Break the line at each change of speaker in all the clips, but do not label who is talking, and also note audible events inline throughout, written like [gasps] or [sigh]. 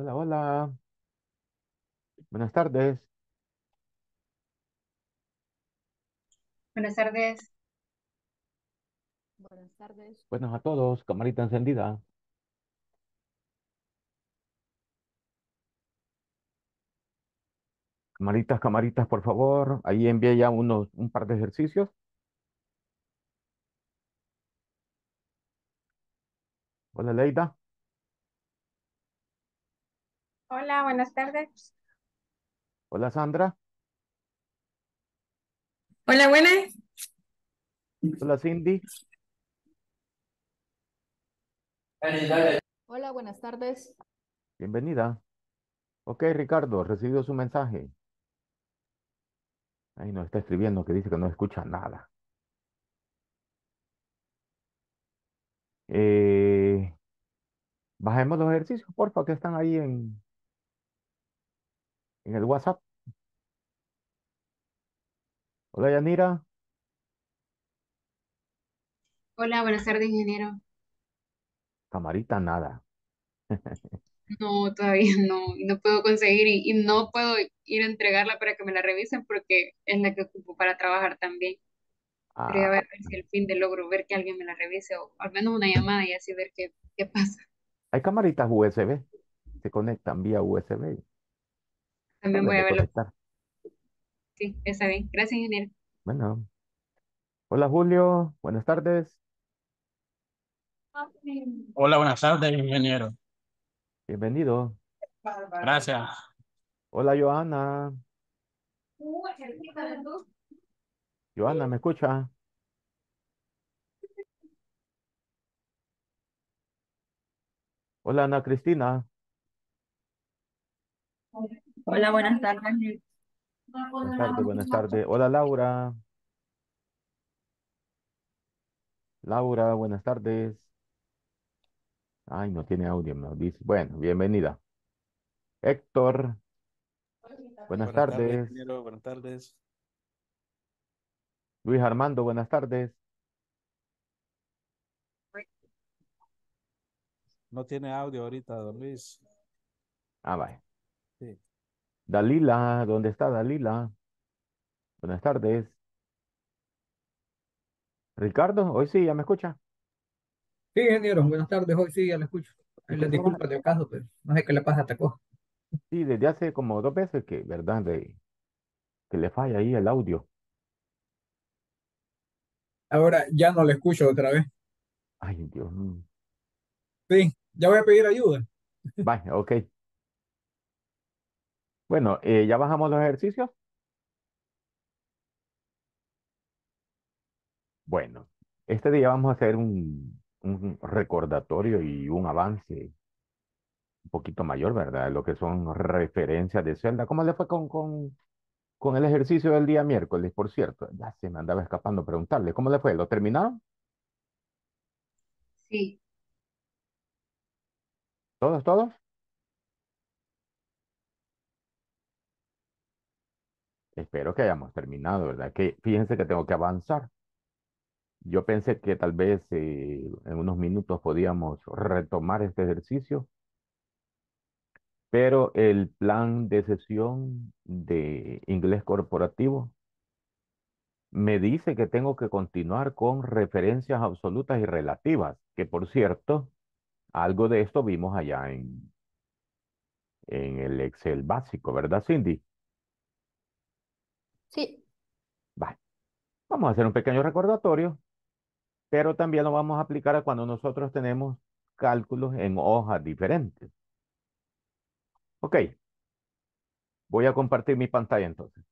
Hola, hola.
Buenas tardes.
Buenas tardes. Buenas tardes. Buenas
a todos. Camarita encendida. Camaritas, camaritas, por favor. Ahí envié ya unos, un par de ejercicios. Hola, Leida.
Hola, buenas tardes.
Hola, Sandra. Hola, buenas. Hola, Cindy.
Hola, buenas tardes.
Bienvenida. Ok, Ricardo, recibió su mensaje. Ahí nos está escribiendo que dice que no escucha nada. Eh, bajemos los ejercicios, porfa, que están ahí en, en el WhatsApp. Hola, Yanira.
Hola, buenas tardes, ingeniero.
Camarita, nada.
No, todavía no, no puedo conseguir y, no puedo ir a entregarla para que me la revisen porque es la que ocupo para trabajar también. voy ver si el ah. fin de logro ver que alguien me la revise o al menos una llamada y así ver qué, qué pasa.
hay camaritas USB. Se conectan vía USB.
También voy a verlo. Sí, está bien. Gracias, ingeniero.
Bueno. Hola, Julio. Buenas tardes. Hola, buenas tardes, ingeniero. Bienvenido. Gracias. Hola, Joana. Joana, ¿me escucha? Hola, Ana Cristina.
Hola, buenas tardes. Buenas tardes, buenas tardes.
Hola, Laura. Laura, buenas tardes. Ay, no tiene audio, me dice. Bueno, bienvenida. Héctor. Buenas, tardes. buenas tardes. Luis Armando, buenas tardes. No tiene audio ahorita, don Luis. Ah, vale. Sí. Dalila, ¿dónde está Dalila? Buenas tardes. Ricardo, hoy sí, ya me escucha.
Sí, ingeniero, buenas tardes, hoy sí, ya le escucho. Le disculpo de acaso, pero no sé qué le pasa atacó.
Sí, desde hace como dos veces que, ¿verdad? que le falla ahí el audio. Ahora ya no le escucho otra vez. Ay, Dios mío. Sí, ya voy a pedir ayuda. Vaya, ok. Bueno, eh, ya bajamos los ejercicios. Bueno, este día vamos a hacer un, recordatorio y un avance un poquito mayor, ¿verdad? Lo que son referencias de celda. ¿Cómo le fue con, con, con el ejercicio del día miércoles, por cierto? Ya se me andaba escapando preguntarle. ¿Cómo le fue? ¿Lo terminaron? Sí. ¿Todos, todos? Espero que hayamos terminado, ¿verdad? Que fíjense que tengo que avanzar. Yo pensé que tal vez eh, en unos minutos podíamos retomar este ejercicio, pero el plan de sesión de inglés corporativo me dice que tengo que continuar con referencias absolutas y relativas, que por cierto, algo de esto vimos allá en, en el Excel básico, ¿verdad, Cindy? Sí. Vale. Vamos a hacer un pequeño recordatorio, pero también lo vamos a aplicar a cuando nosotros tenemos cálculos en hojas diferentes. Ok. Voy a compartir mi pantalla entonces.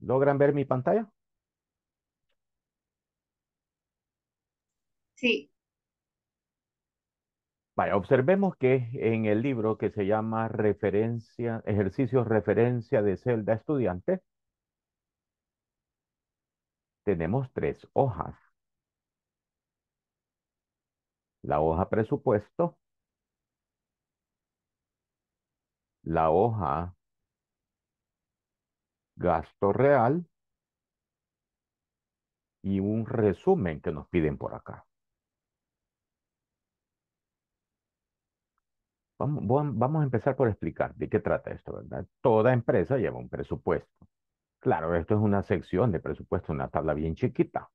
¿Logran ver mi pantalla? Sí. observemos que en el libro que se llama referencia, ejercicios referencia de celda estudiante, tenemos tres hojas. La hoja presupuesto, la hoja gasto real y un resumen que nos piden por acá. Vamos, a empezar por explicar de qué trata esto, ¿verdad? Toda empresa lleva un presupuesto. Claro, esto es una sección de presupuesto, una tabla bien chiquita,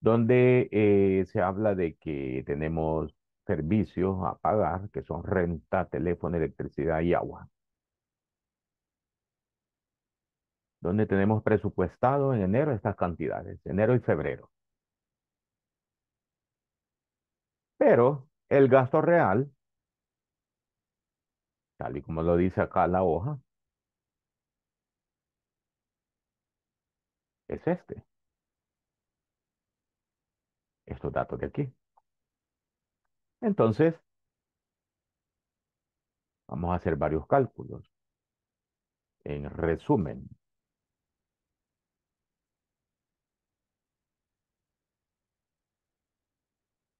donde eh, se habla de que tenemos servicios a pagar, que son renta, teléfono, electricidad y agua. Donde tenemos presupuestado en enero estas cantidades, enero y febrero. Pero el gasto real, tal y como lo dice acá la hoja, es este. Estos datos de aquí. Entonces, vamos a hacer varios cálculos. En resumen,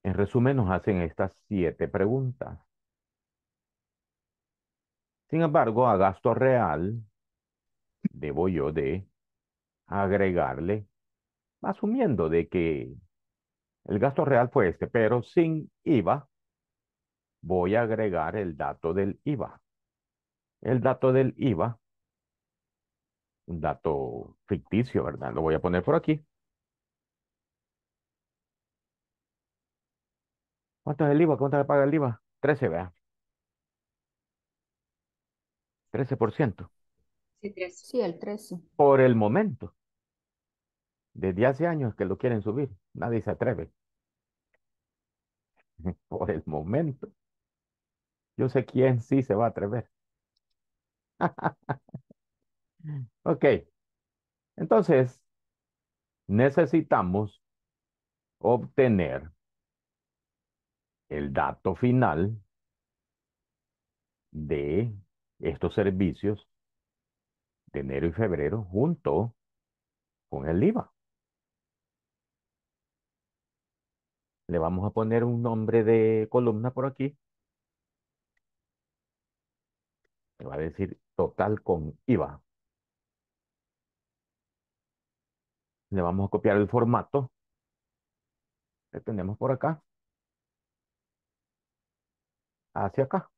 en resumen nos hacen estas siete preguntas. Sin embargo, a gasto real debo yo de agregarle, asumiendo de que el gasto real fue este, pero sin IVA, voy a agregar el dato del IVA. El dato del IVA, un dato ficticio, ¿verdad? Lo voy a poner por aquí. ¿Cuánto es el IVA? ¿Cuánto le paga el IVA? 13, vea. 13%.
Sí, 13. sí, el 13.
Por el momento. Desde hace años que lo quieren subir. Nadie se atreve. [laughs] Por el momento. Yo sé quién sí se va a atrever. [laughs] ok. Entonces, necesitamos obtener el dato final de estos servicios de enero y febrero junto con el IVA. Le vamos a poner un nombre de columna por aquí. me va a decir total con IVA. Le vamos a copiar el formato que tenemos por acá. Hacia acá.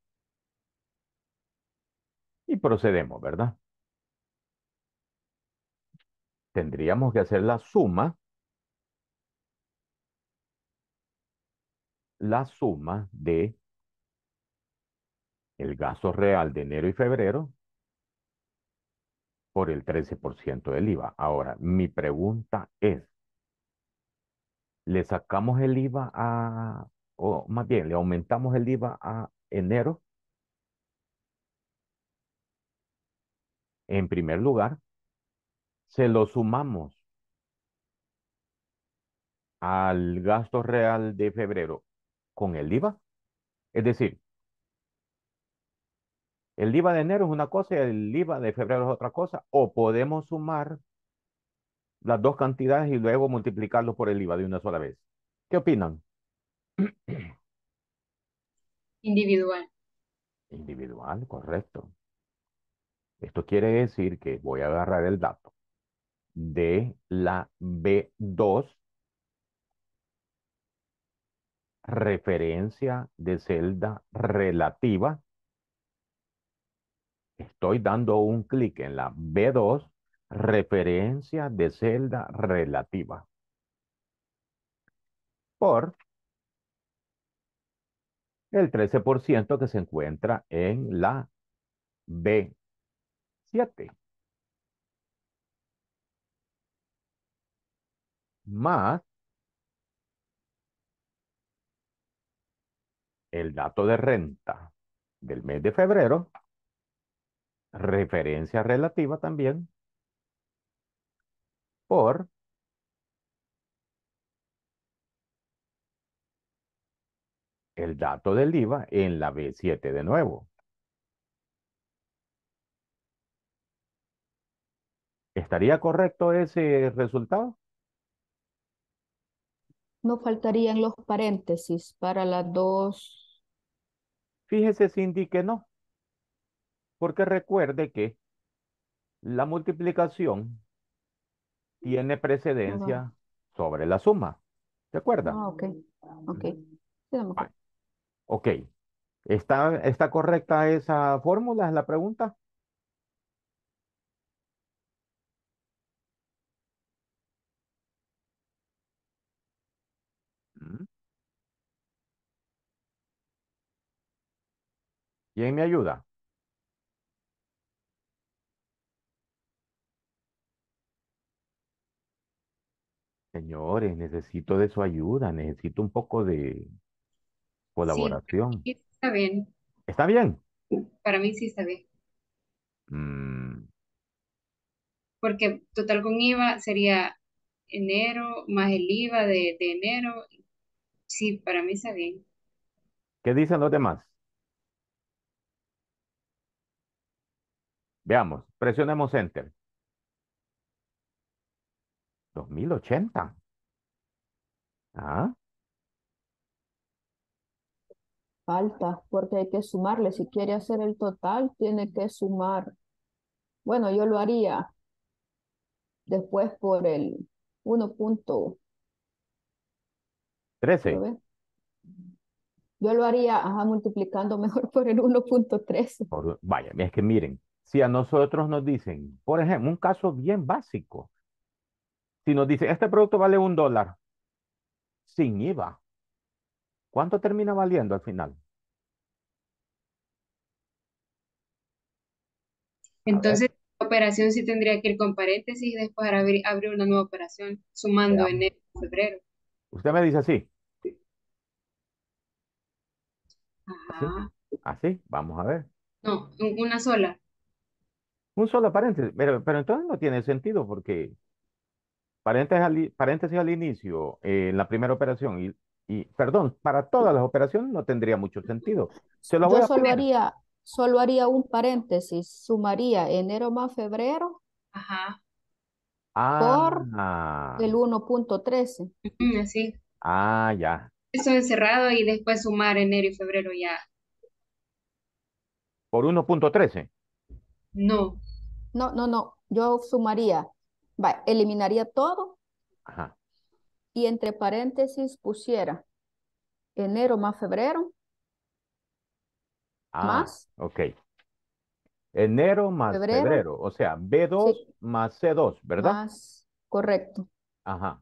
Y procedemos, ¿verdad? Tendríamos que hacer la suma. La suma de el gasto real de enero y febrero por el 13% del IVA. Ahora, mi pregunta es, ¿le sacamos el IVA a, o más bien, le aumentamos el IVA a enero? En primer lugar, se lo sumamos al gasto real de febrero con el IVA. Es decir, el IVA de enero es una cosa y el IVA de febrero es otra cosa. O podemos sumar las dos cantidades y luego multiplicarlos por el IVA de una sola vez. ¿Qué opinan?
Individual.
Individual, correcto. Esto quiere decir que voy a agarrar el dato de la B2 referencia de celda relativa estoy dando un clic en la B2, referencia de celda relativa. Por el 13% que se encuentra en la B7. Más el dato de renta del mes de febrero referencia relativa también por el dato del IVA en la B7 de nuevo. ¿Estaría correcto ese resultado?
No faltarían los paréntesis para las dos.
Fíjese, Cindy, que no. Porque recuerde que la multiplicación tiene precedencia sobre la suma. ¿De
acuerdo? Ah, ok.
Ok. ¿Está, ¿Está correcta esa fórmula, la pregunta? Mm. ¿Quién me ayuda? Señores, necesito de su ayuda, necesito un poco de colaboración.
está bien. ¿Está bien? Para mí sí está bien.
Mm.
Porque total con IVA sería enero más el IVA de, de enero. Sí, para mí está bien.
¿Qué dicen los demás? Veamos, presionemos Enter. 2080. ¿Ah?
Falta, porque hay que sumarle. Si quiere hacer el total, tiene que sumar. Bueno, yo lo haría después por el
1.13.
Yo lo haría multiplicando [laughs] mejor por el 1.13.
Vaya, es que miren, si a nosotros nos dicen, por ejemplo, un caso bien básico, si nos dice, este producto vale un dólar sin IVA, ¿cuánto termina valiendo al final?
Entonces, la operación sí tendría que ir con paréntesis y después abrir, abrir una nueva operación sumando en enero febrero.
Usted me dice así. Así, vamos a ver.
No, una sola.
Un solo paréntesis, pero, pero entonces no tiene sentido porque Paréntesis al, inicio, eh, en la primera operación, y, y, perdón, para todas las operaciones no tendría mucho sentido. Yo solo haría,
solo haría un paréntesis, sumaría enero más febrero Ajá.
por el
1.13. así.
Ah, ya.
Eso encerrado y después sumar enero y febrero ya.
¿Por 1.13?
No. No, no, no. Yo sumaría Va, eliminaría todo. Ajá. Y entre paréntesis pusiera enero más febrero.
Ah, más. Ok. Enero más febrero. o sea, B2 más C2, ¿verdad? Más,
correcto. Ajá.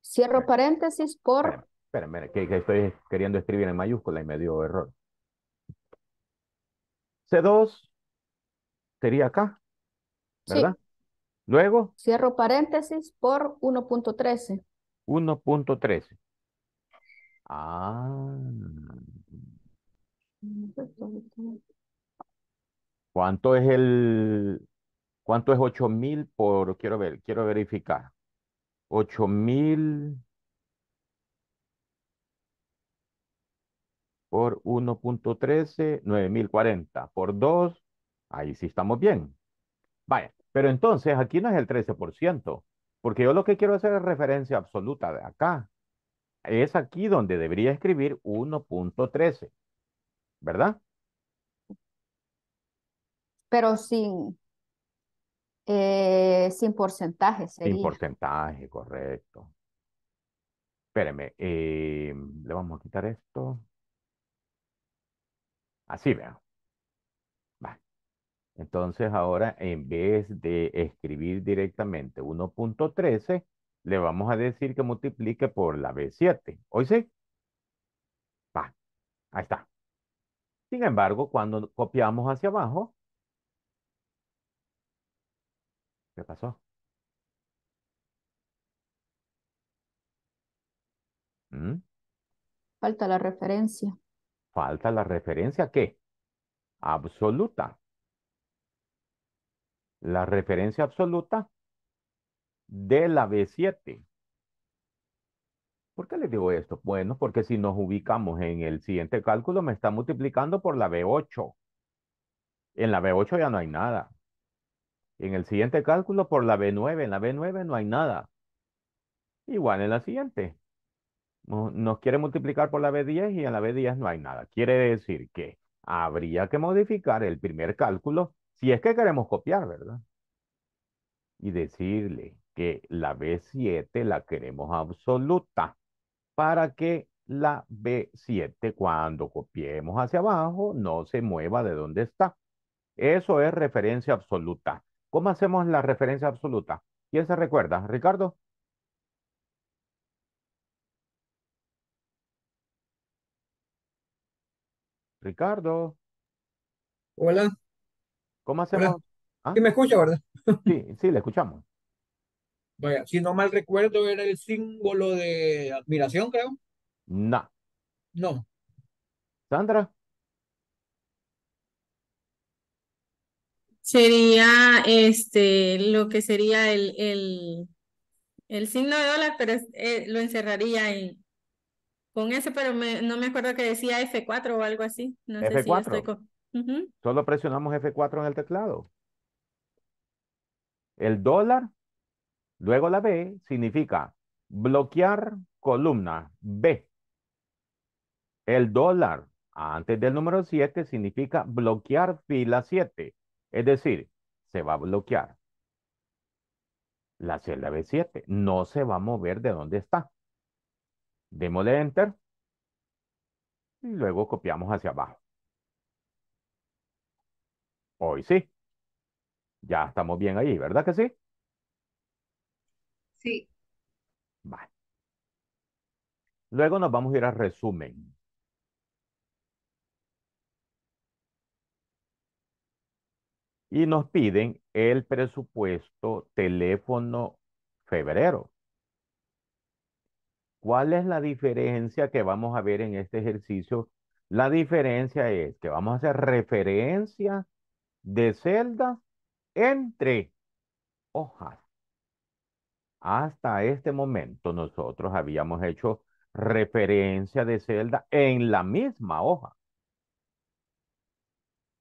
Cierro paréntesis por...
Espera, que, que estoy queriendo escribir en mayúscula y me dio error. C2 sería acá, ¿verdad? Luego.
Cierro paréntesis por 1.13.
1.13. Ah. ¿Cuánto es el... ¿Cuánto es 8000 por... Quiero ver, quiero verificar. 8000 por 1.13, 9040 por 2. Ahí sí estamos bien. Vaya. Pero entonces aquí no es el 13%, porque yo lo que quiero hacer es referencia absoluta de acá. Es aquí donde debería escribir 1.13, ¿verdad?
Pero sin, eh, sin porcentaje Sin porcentaje,
correcto. Espéreme, eh, le vamos a quitar esto. Así, veamos. Entonces ahora en vez de escribir directamente 1.13, le vamos a decir que multiplique por la B7. ¿Hoy sí? Va, ahí está. Sin embargo, cuando copiamos hacia abajo, ¿qué pasó? ¿Mm?
Falta la referencia.
Falta la referencia, ¿qué? Absoluta la referencia absoluta de la B7. ¿Por qué les digo esto? Bueno, porque si nos ubicamos en el siguiente cálculo, me está multiplicando por la B8. En la B8 ya no hay nada. En el siguiente cálculo, por la B9. En la B9 no hay nada. Igual en la siguiente. Nos quiere multiplicar por la B10 y en la B10 no hay nada. Quiere decir que habría que modificar el primer cálculo si es que queremos copiar, ¿verdad? Y decirle que la B7 la queremos absoluta para que la B7 cuando copiemos hacia abajo no se mueva de donde está. Eso es referencia absoluta. ¿Cómo hacemos la referencia absoluta? ¿Quién se recuerda? Ricardo. Ricardo. Hola. ¿Cómo hacemos? ¿Ah? me escucha, verdad? [laughs] Sí, sí, le escuchamos. Vaya, si no mal recuerdo, era el símbolo de admiración, creo. No. No. Sandra.
Sería este, lo que sería el, el, el signo de dólar, pero eh, lo encerraría en, con ese, pero no me acuerdo que decía F4 o algo así. No f Sé si estoy
Solo presionamos F4 en el teclado. El dólar, luego la B, significa bloquear columna B. El dólar antes del número 7 significa bloquear fila 7. Es decir, se va a bloquear la celda B7. No se va a mover de donde está. Démosle Enter. Y luego copiamos hacia abajo. Hoy sí. Ya estamos bien ahí, ¿verdad que sí? Sí. Vale. Luego nos vamos a ir al resumen. Y nos piden el presupuesto teléfono febrero. ¿Cuál es la diferencia que vamos a ver en este ejercicio? La diferencia es que vamos a hacer referencia de celda entre hojas. Hasta este momento nosotros habíamos hecho referencia de celda en la misma hoja.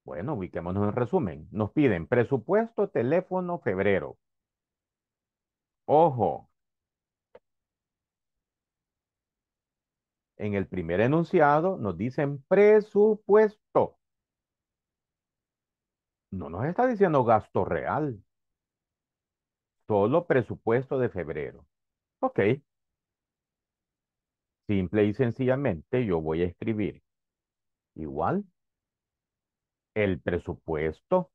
Bueno, ubiquémonos en resumen. Nos piden presupuesto, teléfono, febrero. Ojo. En el primer enunciado nos dicen presupuesto no nos está diciendo gasto real. Solo presupuesto de febrero. Ok. Simple y sencillamente yo voy a escribir igual el presupuesto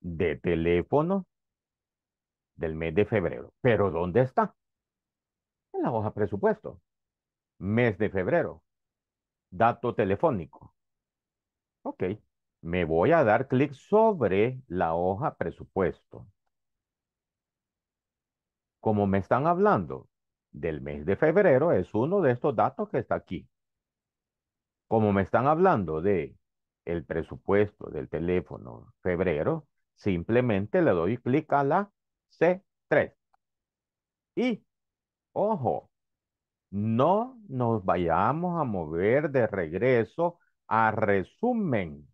de teléfono del mes de febrero. Pero ¿dónde está? En la hoja presupuesto. Mes de febrero. Dato telefónico. Ok me voy a dar clic sobre la hoja presupuesto. Como me están hablando del mes de febrero, es uno de estos datos que está aquí. Como me están hablando de el presupuesto del teléfono febrero, simplemente le doy clic a la C3. Y, ojo, no nos vayamos a mover de regreso a resumen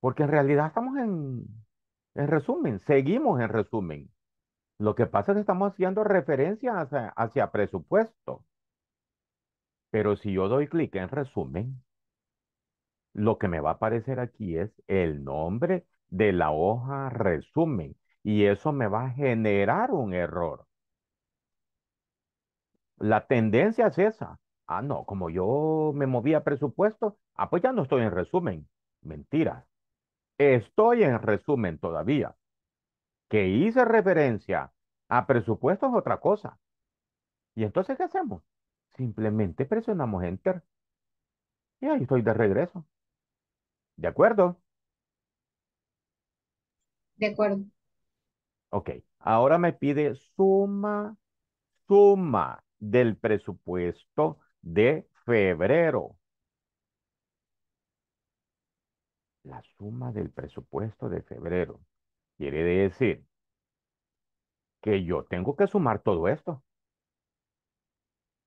porque en realidad estamos en, resumen, seguimos en resumen. Lo que pasa es que estamos haciendo referencia hacia, presupuesto. Pero si yo doy clic en resumen, lo que me va a aparecer aquí es el nombre de la hoja resumen y eso me va a generar un error. La tendencia es esa. Ah, no, como yo me moví a presupuesto, ah, pues ya no estoy en resumen. Mentira. Estoy en resumen todavía. Que hice referencia a presupuestos otra cosa. ¿Y entonces qué hacemos? Simplemente presionamos Enter. Y ahí estoy de regreso. ¿De acuerdo? De acuerdo. Ok, ahora me pide suma, suma del presupuesto de febrero. la suma del presupuesto de febrero. Quiere decir que yo tengo que sumar todo esto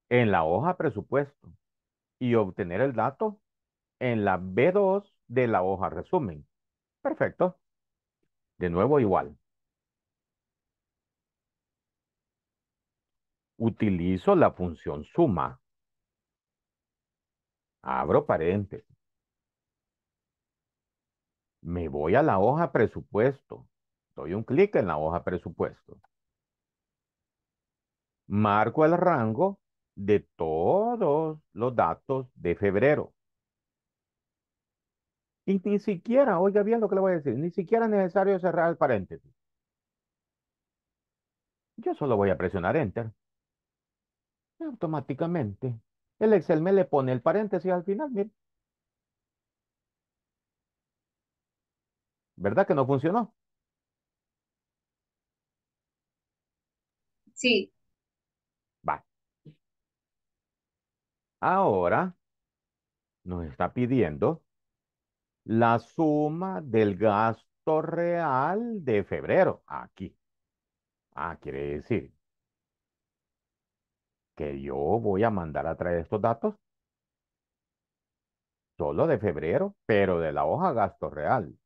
en la hoja presupuesto y obtener el dato en la B2 de la hoja resumen. Perfecto. De nuevo igual. Utilizo la función suma. Abro paréntesis me voy a la hoja presupuesto. Doy un clic en la hoja presupuesto. Marco el rango de todos los datos de febrero. Y ni siquiera, oiga bien lo que le voy a decir, ni siquiera es necesario cerrar el paréntesis. Yo solo voy a presionar Enter. automáticamente, el Excel me le pone el paréntesis al final, mire. ¿Verdad que no funcionó?
Sí. Va.
Ahora nos está pidiendo la suma del gasto real de febrero. Aquí. Ah, quiere decir que yo voy a mandar a traer estos datos solo de febrero, pero de la hoja gasto real.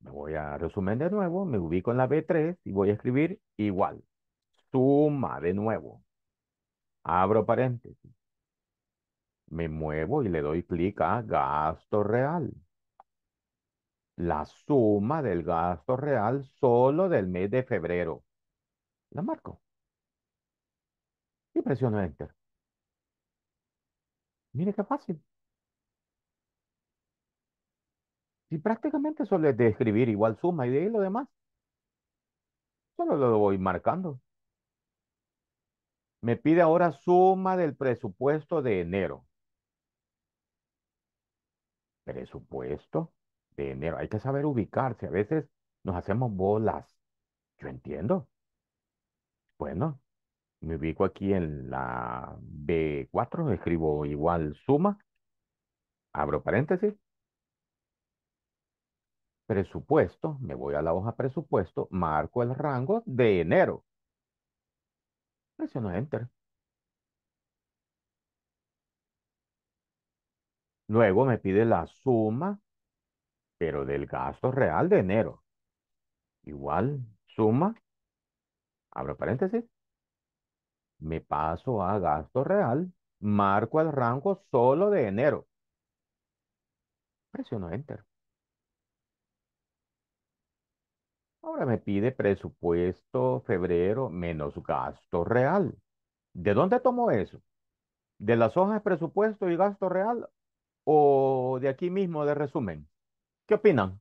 Me voy a resumen de nuevo, me ubico en la B3 y voy a escribir igual. Suma de nuevo. Abro paréntesis. Me muevo y le doy clic a gasto real. La suma del gasto real solo del mes de febrero. La marco. Y presiono Enter. Mire qué fácil. Y prácticamente solo es de escribir igual suma y de ahí lo demás. Solo lo voy marcando. Me pide ahora suma del presupuesto de enero. Presupuesto de enero. Hay que saber ubicarse. A veces nos hacemos bolas. Yo entiendo. Bueno, me ubico aquí en la B4, escribo igual suma, abro paréntesis, presupuesto, me voy a la hoja presupuesto, marco el rango de enero. Presiono Enter. Luego me pide la suma, pero del gasto real de enero. Igual, suma, abro paréntesis, me paso a gasto real, marco el rango solo de enero. Presiono Enter. Ahora me pide presupuesto febrero menos gasto real. ¿De dónde tomo eso? ¿De las hojas de presupuesto y gasto real o de aquí mismo de resumen? ¿Qué opinan?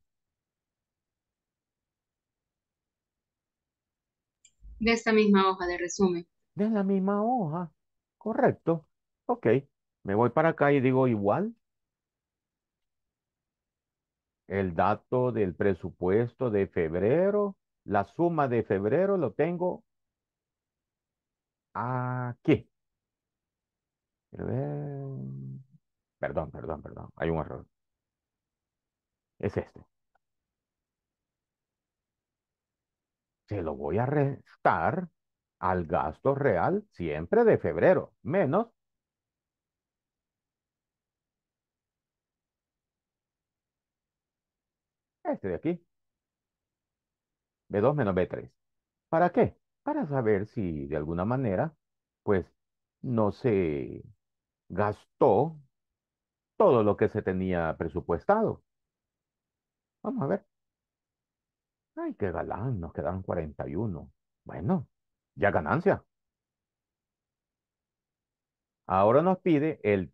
De esta misma hoja de resumen.
De la misma hoja, correcto. Ok, me voy para acá y digo igual el dato del presupuesto de febrero, la suma de febrero lo tengo aquí. Perdón, perdón, perdón, hay un error. Es este. Se lo voy a restar al gasto real siempre de febrero, menos Este de aquí. B2 menos B3. ¿Para qué? Para saber si de alguna manera, pues, no se gastó todo lo que se tenía presupuestado. Vamos a ver. Ay, qué galán, nos quedaron 41. Bueno, ya ganancia. Ahora nos pide el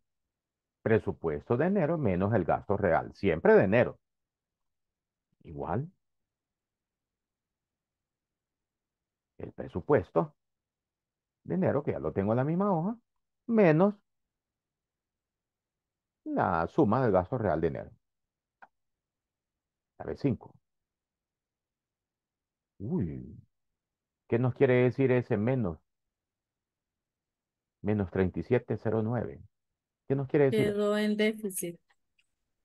presupuesto de enero menos el gasto real, siempre de enero igual el presupuesto de enero, que ya lo tengo en la misma hoja, menos la suma del gasto real de enero. La vez 5. Uy, ¿qué nos quiere decir ese menos? Menos 3709. ¿Qué nos quiere decir?
Quedó en déficit.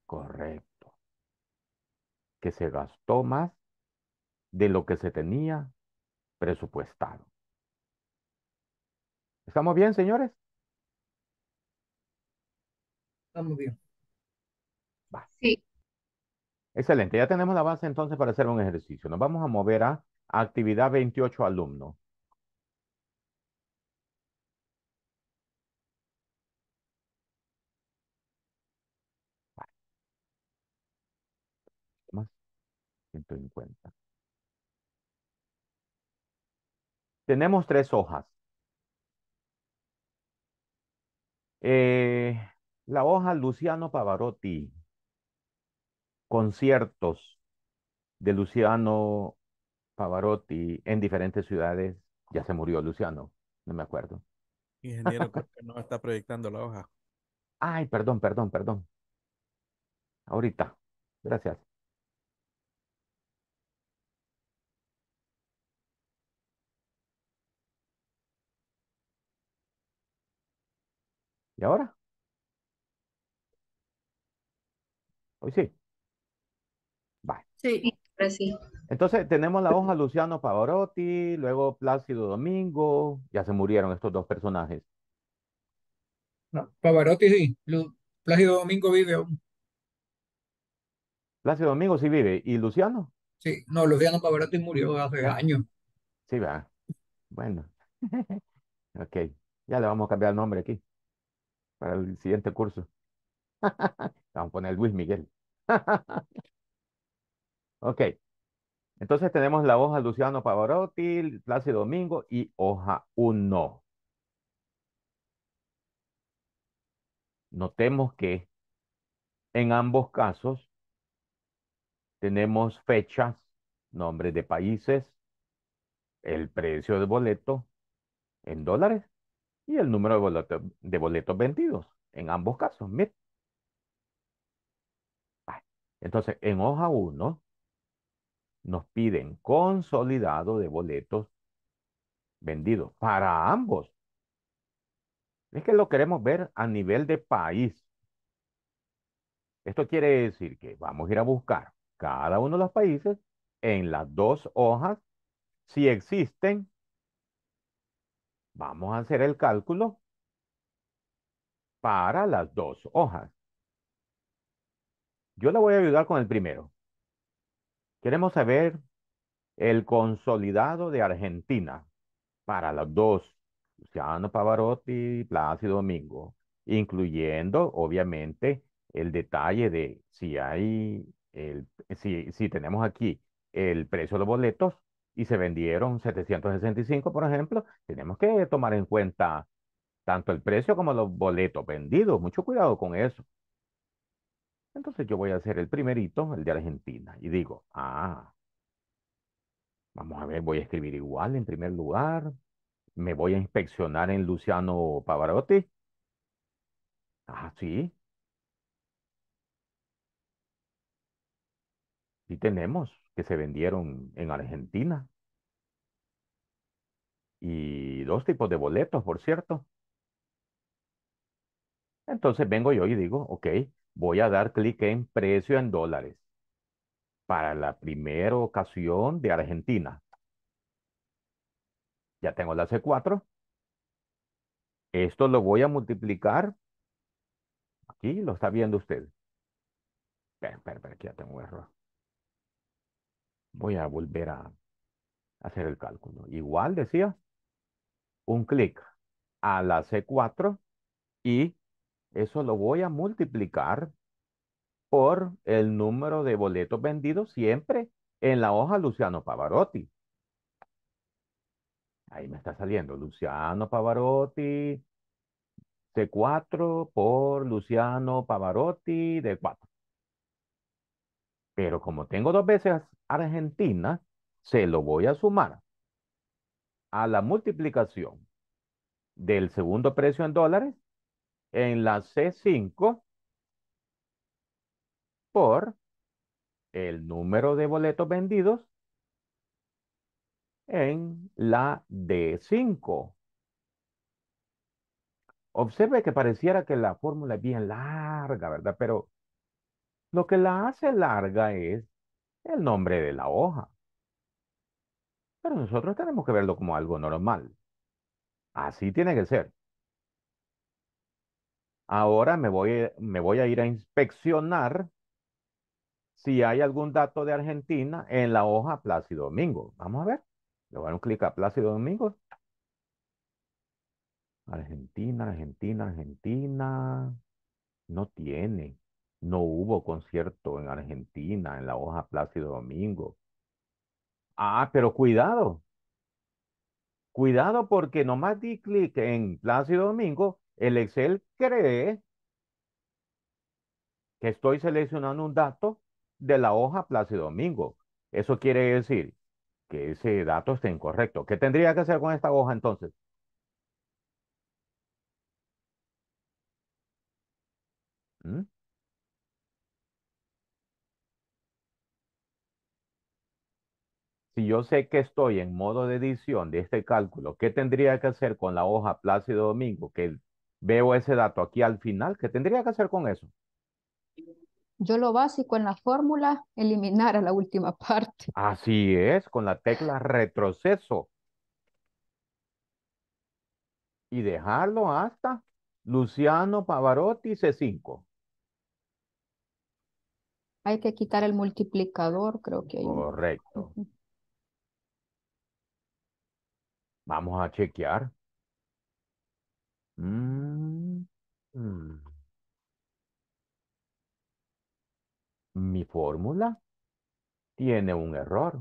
Correcto que se gastó más de lo que se tenía presupuestado. ¿Estamos bien, señores?
Estamos bien. Sí.
Excelente, ya tenemos la base entonces para hacer un ejercicio. Nos vamos a mover a actividad 28 alumnos. cuenta Tenemos tres hojas. Eh, la hoja Luciano Pavarotti, conciertos de Luciano Pavarotti en diferentes ciudades. Ya se murió Luciano, no me acuerdo. Ingeniero, creo que no está proyectando la hoja. Ay, perdón, perdón, perdón. Ahorita, gracias. ¿Y ahora? Hoy sí.
Sí, ahora sí.
Entonces tenemos la hoja Luciano Pavarotti, luego Plácido Domingo, ya se murieron estos dos personajes. No, Pavarotti sí, Plácido Domingo vive aún. Plácido Domingo sí vive, ¿y Luciano? Sí,
no, Luciano Pavarotti murió hace ah. años.
Sí, va. Bueno. [laughs] ok, ya le vamos a cambiar el nombre aquí para el siguiente curso. [laughs] Vamos a poner Luis Miguel. [laughs] ok. Entonces tenemos la hoja Luciano Pavarotti, clase Domingo y hoja 1. Notemos que en ambos casos tenemos fechas, nombres de países, el precio del boleto en dólares y el número de boletos, de boletos vendidos, en ambos casos. Entonces, en hoja 1 nos piden consolidado de boletos vendidos para ambos. Es que lo queremos ver a nivel de país. Esto quiere decir que vamos a ir a buscar cada uno de los países en las dos hojas si existen Vamos a hacer el cálculo para las dos hojas. Yo le voy a ayudar con el primero. Queremos saber el consolidado de Argentina para las dos, Luciano Pavarotti, Plácido Domingo, incluyendo obviamente el detalle de si hay, el, si tenemos aquí el precio de los boletos, y se vendieron 765, por ejemplo, tenemos que tomar en cuenta tanto el precio como los boletos vendidos. Mucho cuidado con eso. Entonces yo voy a hacer el primerito, el de Argentina, y digo, ah, vamos a ver, voy a escribir igual en primer lugar, me voy a inspeccionar en Luciano Pavarotti. Ah, sí. Y tenemos que se vendieron en Argentina. Y dos tipos de boletos, por cierto. Entonces vengo yo y digo, ok, voy a dar clic en precio en dólares para la primera ocasión de Argentina. Ya tengo la C4. Esto lo voy a multiplicar. Aquí lo está viendo usted. Espera, espera, aquí ya tengo un error. Voy a volver a hacer el cálculo. Igual decía, un clic a la C4 y eso lo voy a multiplicar por el número de boletos vendidos siempre en la hoja Luciano Pavarotti. Ahí me está saliendo Luciano Pavarotti C4 por Luciano Pavarotti D4. Pero como tengo dos veces Argentina, se lo voy a sumar a la multiplicación del segundo precio en dólares en la C5 por el número de boletos vendidos en la D5. Observe que pareciera que la fórmula es bien larga, ¿verdad? Pero lo que la hace larga es el nombre de la hoja. Pero nosotros tenemos que verlo como algo normal. Así tiene que ser. Ahora me voy, eh, me voy a ir a inspeccionar si hay algún dato de Argentina en la hoja Plácido Domingo. Vamos a ver. Le voy a dar un clic a Plácido Domingo. Argentina, Argentina, Argentina. No tiene. No hubo concierto en Argentina, en la hoja Plácido Domingo. Ah, pero cuidado. Cuidado porque nomás di clic en Plácido Domingo, el Excel cree que estoy seleccionando un dato de la hoja Plácido Domingo. Eso quiere decir que ese dato está incorrecto. ¿Qué tendría que hacer con esta hoja entonces? ¿Mm? si yo sé que estoy en modo de edición de este cálculo, ¿qué tendría que hacer con la hoja Plácido Domingo? Que veo ese dato aquí al final, ¿qué tendría que hacer con eso?
Yo lo básico en la fórmula, eliminar a la última [laughs] parte.
Así es, con la tecla retroceso. Y dejarlo hasta Luciano Pavarotti C5.
Hay que quitar el multiplicador,
creo que hay. Correcto. [laughs] Vamos a chequear. Mm, mm. Mi fórmula tiene un error.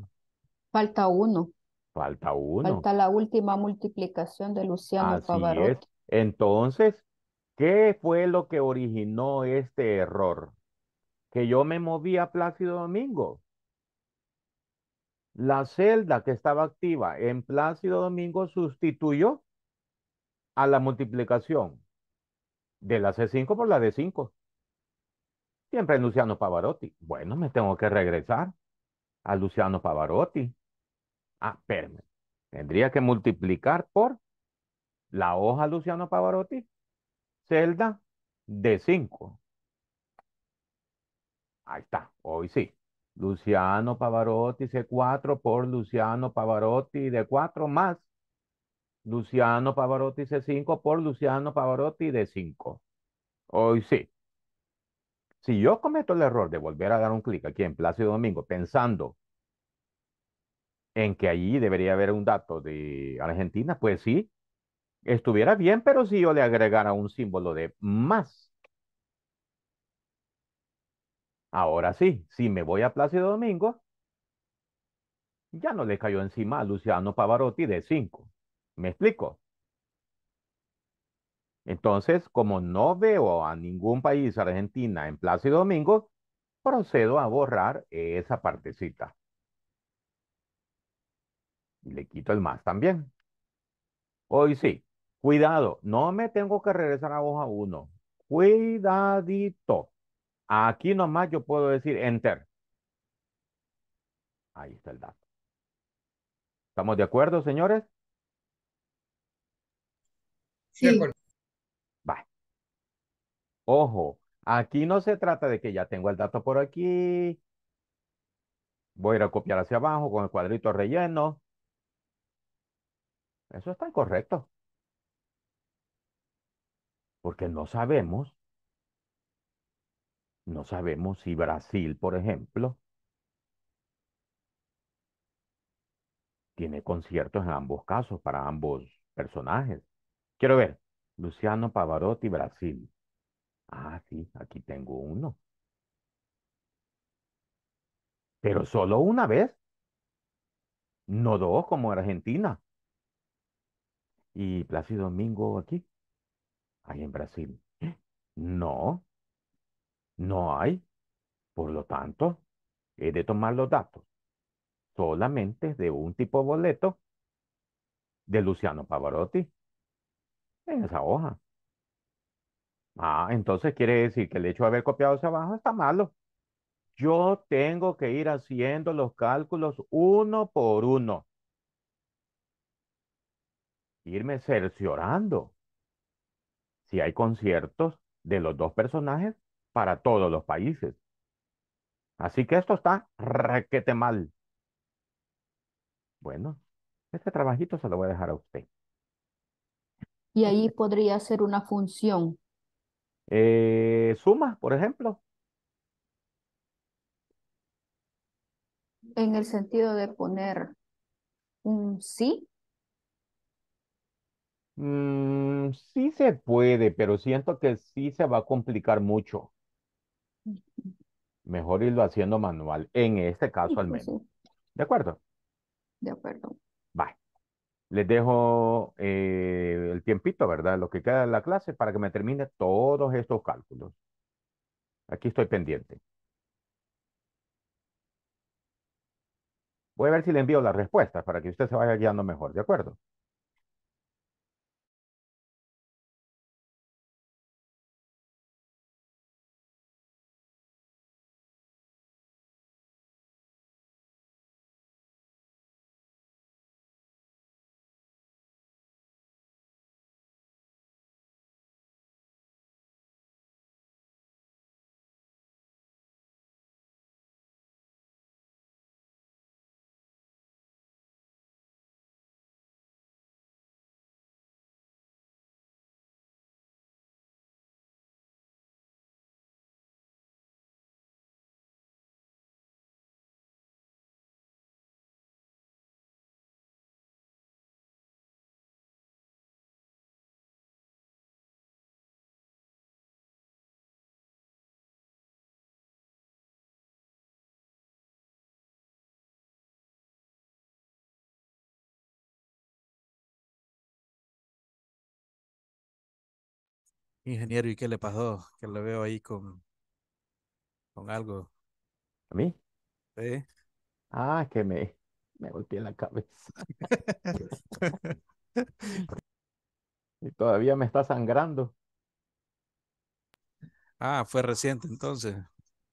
Falta uno.
Falta uno. Falta
la última multiplicación de Luciano Así
Entonces, ¿qué fue lo que originó este error? Que yo me moví a Plácido Domingo. La celda que estaba activa en Plácido Domingo sustituyó a la multiplicación de la C5 por la D5. Siempre en Luciano Pavarotti. Bueno, me tengo que regresar a Luciano Pavarotti. Ah, espérame. Tendría que multiplicar por la hoja Luciano Pavarotti, celda D5. Ahí está, hoy sí. Luciano Pavarotti C4 por Luciano Pavarotti de 4 más Luciano Pavarotti C5 por Luciano Pavarotti de 5 Hoy sí. Si yo cometo el error de volver a dar un clic aquí en Plácido Domingo pensando en que allí debería haber un dato de Argentina, pues sí, estuviera bien, pero si yo le agregara un símbolo de más Ahora sí, si me voy a Plácido Domingo, ya no le cayó encima a Luciano Pavarotti de 5. ¿Me explico? Entonces, como no veo a ningún país Argentina en Plácido Domingo, procedo a borrar esa partecita. Y le quito el más también. Hoy sí, cuidado, no me tengo que regresar a hoja 1. Cuidadito. Aquí nomás yo puedo decir enter. Ahí está el dato. ¿Estamos de acuerdo, señores? Sí. Va. Ojo, aquí no se trata de que ya tengo el dato por aquí. Voy a ir a copiar hacia abajo con el cuadrito relleno. Eso está incorrecto. Porque no sabemos no sabemos si Brasil, por ejemplo, tiene conciertos en ambos casos, para ambos personajes. Quiero ver, Luciano Pavarotti, Brasil. Ah, sí, aquí tengo uno. Pero solo una vez. No dos como Argentina. Y Plácido Domingo aquí, ahí en Brasil. [gasps] No, no hay. Por lo tanto, he de tomar los datos solamente de un tipo boleto de Luciano Pavarotti en esa hoja. Ah, entonces quiere decir que el hecho de haber copiado hacia abajo está malo. Yo tengo que ir haciendo los cálculos uno por uno. Irme cerciorando si hay conciertos de los dos personajes para todos los países. Así que esto está requete mal. Bueno, este trabajito se lo voy a dejar a usted.
Y ahí podría ser una función.
Eh, suma, por ejemplo.
En el sentido de poner un sí.
Mm, sí se puede, pero siento que sí se va a complicar mucho. Mejor irlo haciendo manual, en este caso al menos. ¿De acuerdo?
De acuerdo. Bye.
Les dejo eh, el tiempito, ¿verdad? Lo que queda en la clase para que me termine todos estos cálculos. Aquí estoy pendiente. Voy a ver si le envío las respuestas para que usted se vaya guiando mejor, ¿de acuerdo?
Ingeniero, ¿y qué le pasó? Que lo
veo ahí con, con algo. ¿A mí? Sí. Ah, que me, me golpeé la cabeza. [laughs] y todavía me está sangrando. Ah, fue reciente entonces.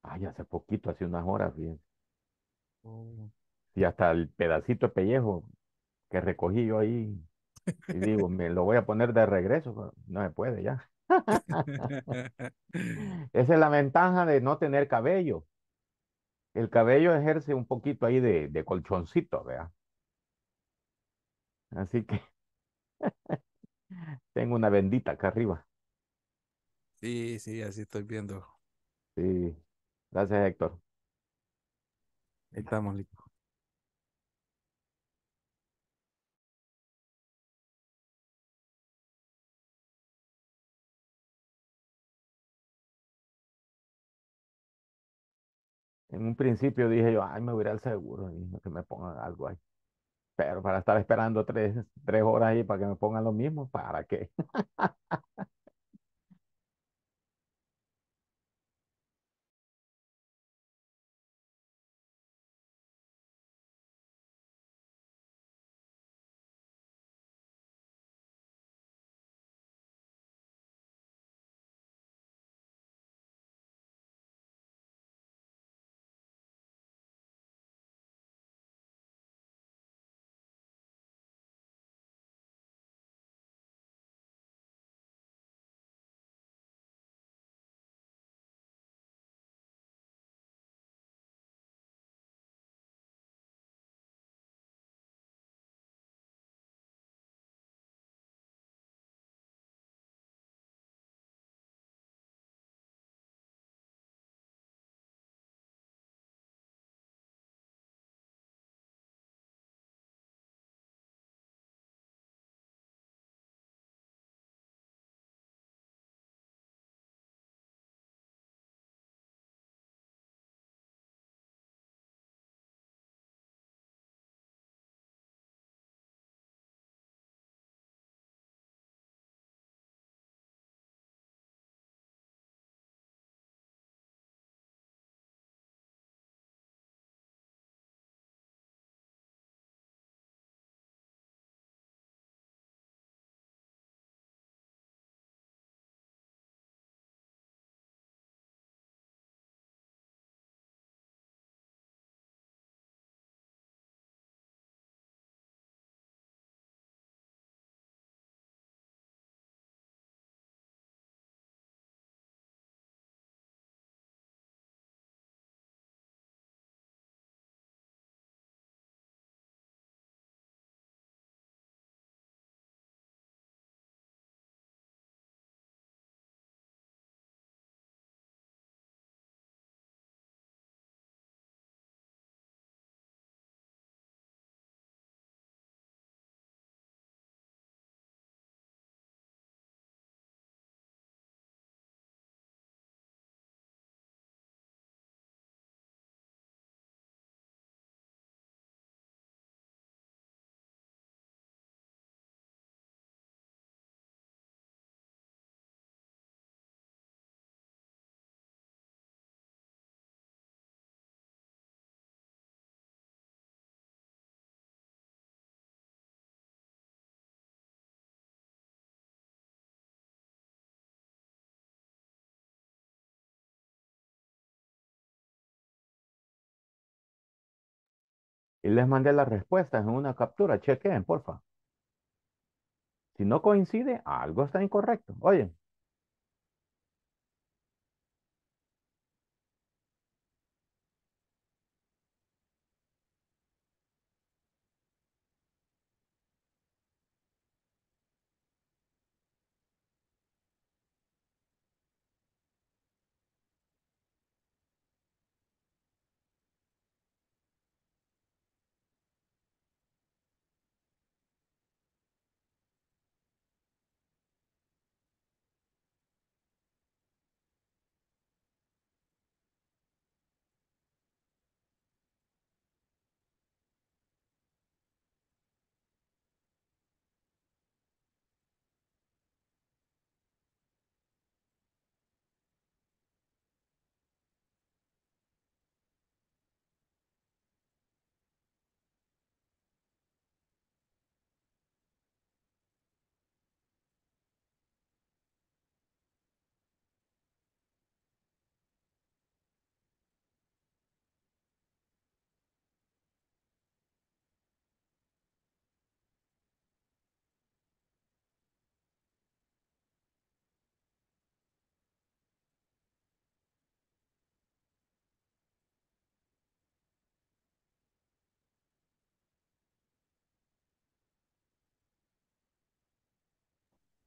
Ay, hace poquito, hace unas horas, bien. Oh. Y hasta el pedacito de pellejo que recogí yo ahí. Y digo, [laughs] me lo voy a poner de regreso, no se puede ya.
[laughs]
Esa es la ventaja de no tener cabello. El cabello ejerce un poquito ahí de, colchoncito, vea. Así que [laughs] tengo una bendita acá arriba. Sí, sí, así estoy viendo. Sí. Gracias, Héctor. Estamos listos. En un principio dije yo, ay, me voy a al seguro y que me pongan algo ahí. Pero para estar esperando tres, tres horas ahí para que me pongan lo mismo, ¿para qué? [laughs] Y les mandé las respuestas en una captura. Chequen, porfa. Si no coincide, algo está incorrecto. Oye,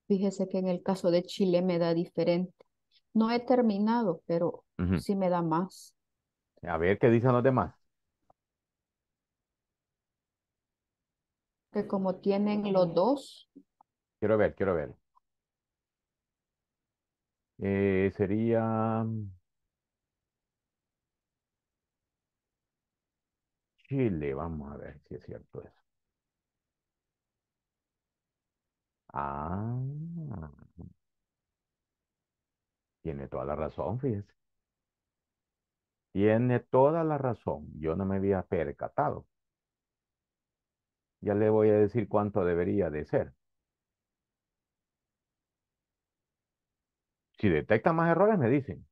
Fíjese que en el caso de Chile me da diferente. No he terminado, pero sí me da más.
A ver qué dicen los demás.
Que como tienen los dos.
Quiero ver, quiero ver. Eh, sería Chile, vamos a ver si es cierto eso. Ah, tiene toda la razón, fíjese. Tiene toda la razón. Yo no me había percatado. Ya le voy a decir cuánto debería de ser. Si detecta más errores, me dicen.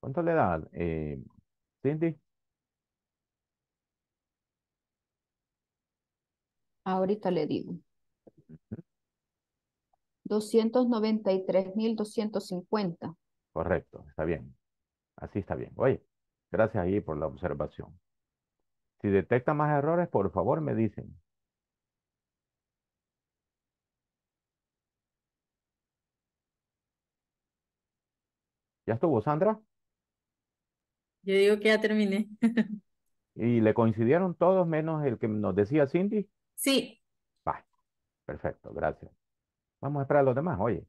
¿Cuánto le da, eh, Cindy?
Ahorita le digo. 293.250.
Correcto, está bien. Así está bien. Oye, gracias ahí por la observación. Si detecta más errores, por favor me dicen. ¿Ya estuvo, Sandra?
Yo digo que ya terminé. [laughs]
¿Y le coincidieron todos menos el que nos decía Cindy?
Sí. Va,
perfecto, gracias. Vamos a esperar a los demás, oye.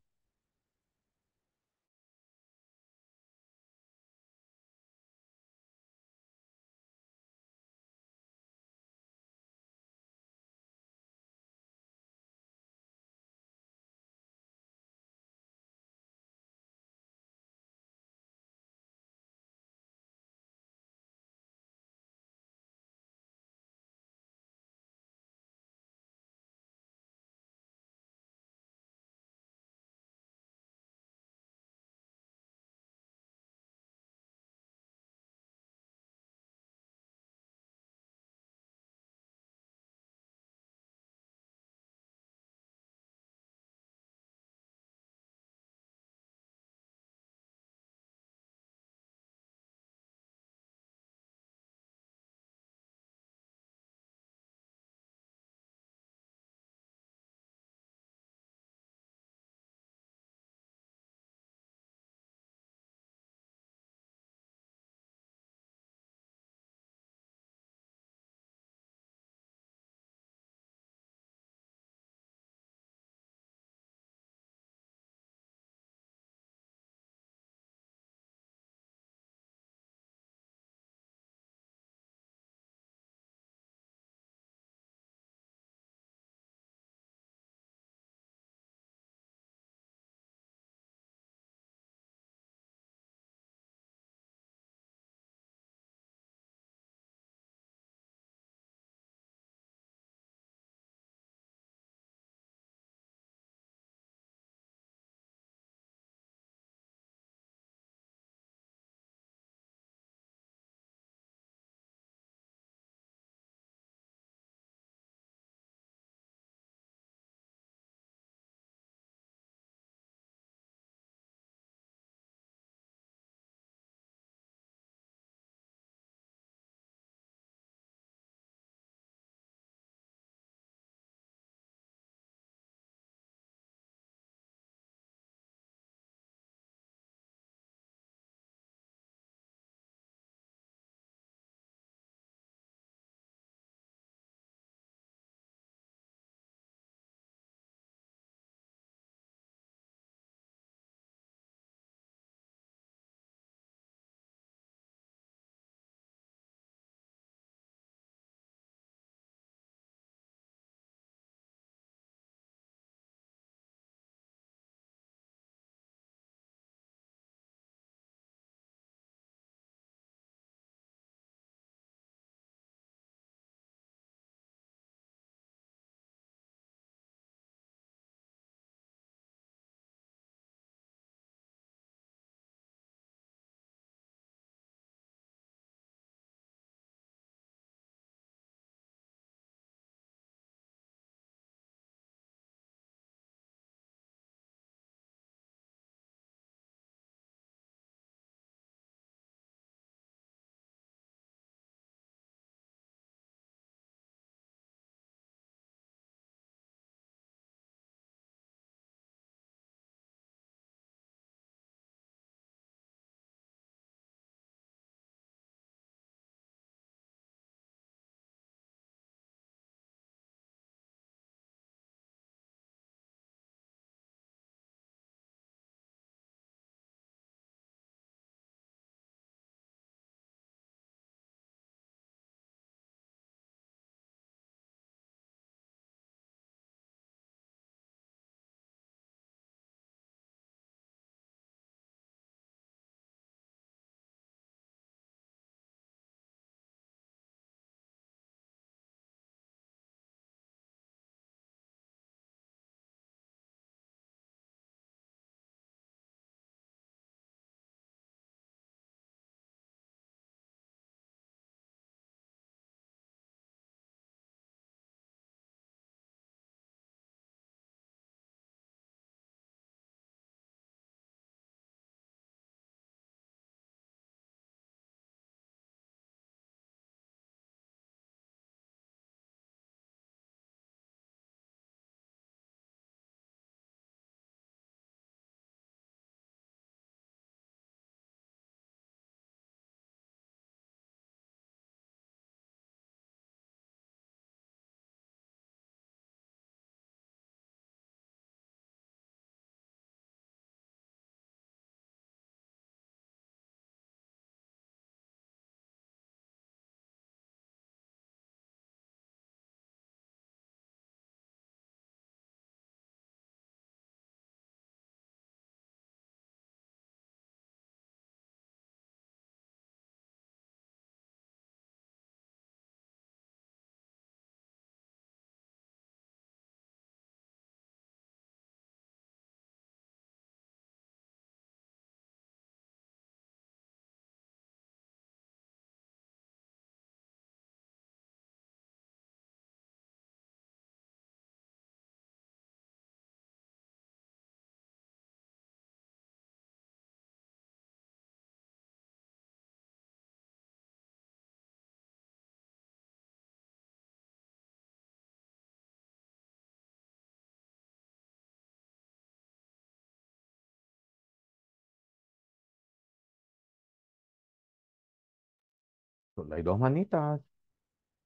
hay dos manitas.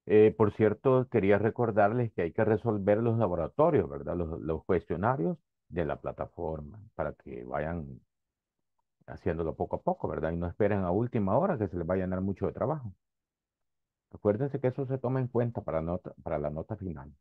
Eh, por cierto, quería recordarles que hay que resolver los laboratorios, ¿verdad? Los, cuestionarios de la plataforma para que vayan haciéndolo poco a poco, ¿verdad? Y no esperen a última hora que se les vaya a dar mucho de trabajo. Acuérdense que eso se toma en cuenta para, para la nota final.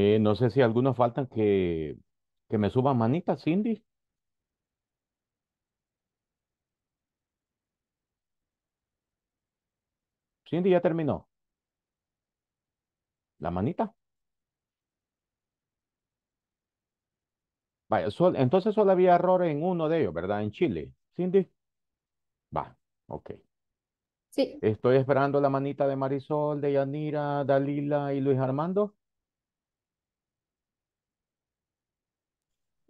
Eh, no sé si algunos faltan que, que me suban manita Cindy. Cindy ya terminó. La manita. Vaya, entonces solo había error en uno de ellos, ¿verdad? En Chile. Cindy. Va, ok. Sí. Estoy esperando la manita de Marisol, de Yanira, Dalila y Luis Armando.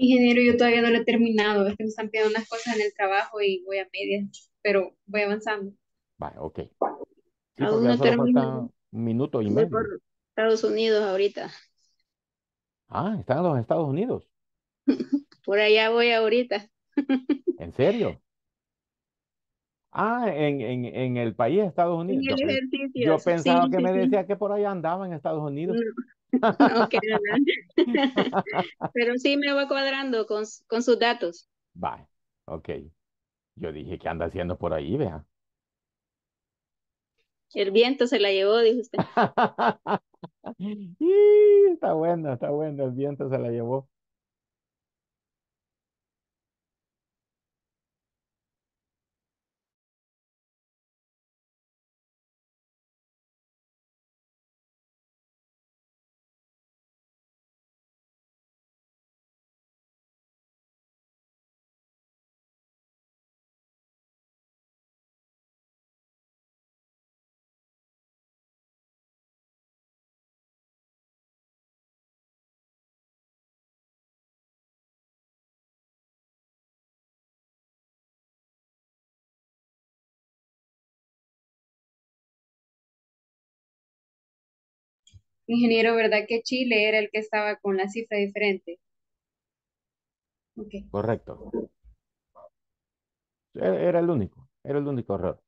Ingeniero, yo todavía no lo he terminado, es que me están pidiendo unas cosas en el trabajo y voy a medias, pero voy avanzando.
Vale, ok. Aún no termino. un minuto y medio.
Estados Unidos ahorita.
Ah, están en los Estados Unidos.
[laughs] por allá voy ahorita.
[laughs] ¿En serio? Ah, en, en, en el país Estados Unidos. Yo, pensaba que me decía que por allá andaba en Estados Unidos. [laughs] No
[laughs] [laughs] Pero sí me va cuadrando con, con sus datos.
Vale, ok. Yo dije, que anda haciendo por ahí, vea?
El viento se la llevó, dijo usted.
está bueno, está bueno, el viento se la llevó.
Ingeniero, ¿verdad que Chile era el que estaba con la cifra diferente?
Correcto. E-, era el único, era el único error.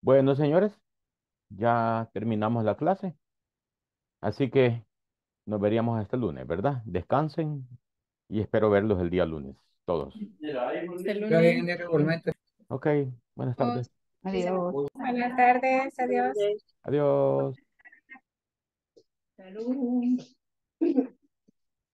Bueno, señores, ya terminamos la clase. Así que nos veríamos este lunes, ¿verdad? Descansen y espero verlos el día lunes, todos. Ok, buenas oh, tardes.
Adiós. Buenas tardes, adiós.
Adiós.
Salud.